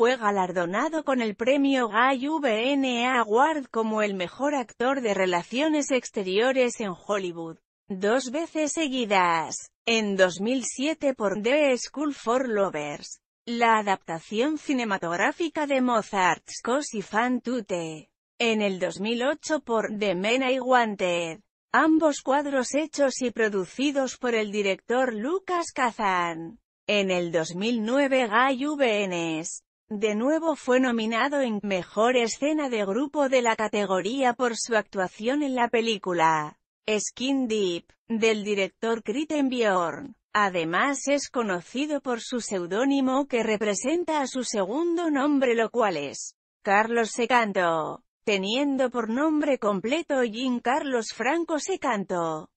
fue galardonado con el premio Guy VNA Award como el mejor actor de relaciones exteriores en Hollywood, dos veces seguidas, en 2007 por The School for Lovers, la adaptación cinematográfica de Mozart's y fan tutte, en el 2008 por The Men I Wanted, ambos cuadros hechos y producidos por el director Lucas Kazan. En el 2009 Guy VNs, de nuevo fue nominado en Mejor Escena de Grupo de la categoría por su actuación en la película Skin Deep, del director Kristen Bjorn. Además es conocido por su seudónimo que representa a su segundo nombre lo cual es Carlos Secanto, teniendo por nombre completo Jean Carlos Franco Secanto.